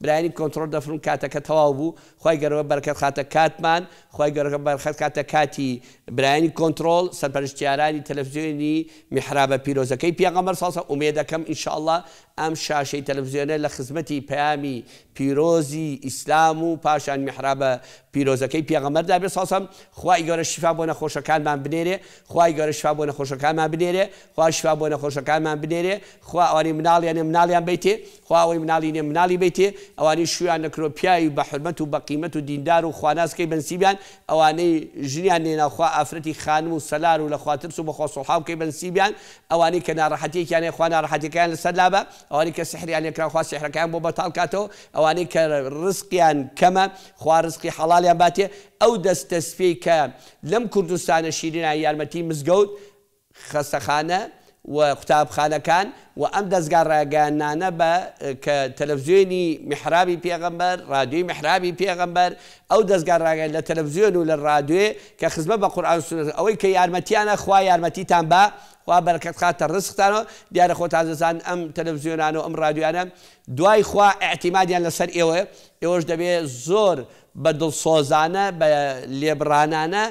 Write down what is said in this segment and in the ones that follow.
براین کنترل دەفرون کاتەکە تەواو بوو خی گەرەوە بەرکەت خاتە کاتمان خوای براین کنترل کاتە کاتی برایانی کنترۆل سەرپەرشتیارانی تەلەڤزیۆنی میحرابە پیرۆزەکەی امید کم ان شاء ئەم شاشەی شاشه لە لخدمتی پیامی پیرۆزی ئیسلام و پاشان میحرابە پیرۆزەکەی پێغەمەردا بێ ساسم خی گەۆرە شفا بۆ نەخۆشەکانمان بنێرێ خی گەۆرە شفا بۆ نەخۆشەکانمان بنێرێ خوا شفا بۆ نەخۆشەکانمان بنێرێ خوا ئەوانی مناڵیانە مناڵیان بیتێ خواوەی مناڵی نێ مناڵی بیتێ ئەوانی شویان نەکرۆپیایی بە حرمەت و بەقیمت و دیندار و خواناسکەی بنسیبیان ئەوانەی ژنیان نێناخوا ئافرەتی خانم و سەلار و لە خواتر و بەخوا سڵحاوکەی بنسیبیان ئەوانی کە ناڕحەتێکیانە خوا ناڕحەتەکان لە سەرلابە ئەوانی کە سحریان یکراخوا سحرەکان بۆ بەتاڵکاتەوە ئەوان ئەوانەی کە ڕزقیان کەمە خوارزقی حەڵالیان باتێ ئەو دەستەسپی کە لەم کوردستانە شیرینە یارمەتی مزگەوت خەسەخانە و قوتابخانەکان و ئەم دەستگار ڕاگەانانە بە کە تەلەڤزیۆنی میحرابی پێغمبەر رادیوی میحرابی پێغمبەر ئەو دەستگار ڕاگەن لە تەلەڤزیۆن و لە ڕادێ کە خزمە بە قورآان سنت ئەوەی کە یارمەتیانە خوا یارمەتیتان بە خوا بەرەکەت خاتە ڕستانەوە دیارە خۆ تازەزان ئەم تەلەڤزیۆنانە ام ئەم رادیوانە دوای خوا ئەاحتیمادیان لەسەر ئێوە ئێوەش دەبێت زۆر بە دڵسۆزانە بە لێبرانانە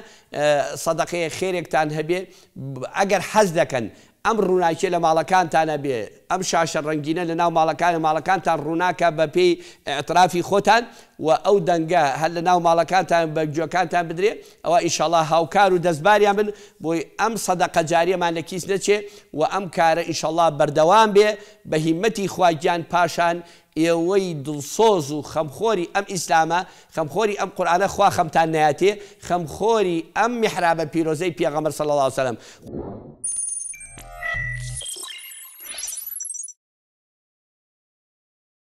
سەدەقەیە خێرێکتان هەبێ ئەگەر حەز دەکەن ئەم ڕووناکیە لە ماڵەکانتانە بێ ئەم شاشە ڕنگینە لە ناو ماڵەکانە ماڵەکانتان ڕووناکە بە پێی ئەترافی خۆتان و ئەو دەنگە هەر لە ناو ماڵەکانتان بەگوێکانتان بدرێ ئەوە ئیشاءله هاوکار و دەستباریان بن بۆی ئەم سەدەقە جاریەمان لە کیس نەچێ و ئەم کارە ئیشاءله بەردەوام بێ بە هیمەتی خواگیان پاشان ئێوەی دڵسۆز و خەمخۆری ئەم ئیسلامە خەمخۆری ئەم قورآانە خوا خەمتان نایاتێ خەمخۆری ئەم میحرابە پیرۆزەی پێغەمەر سەڵ الله وسلم.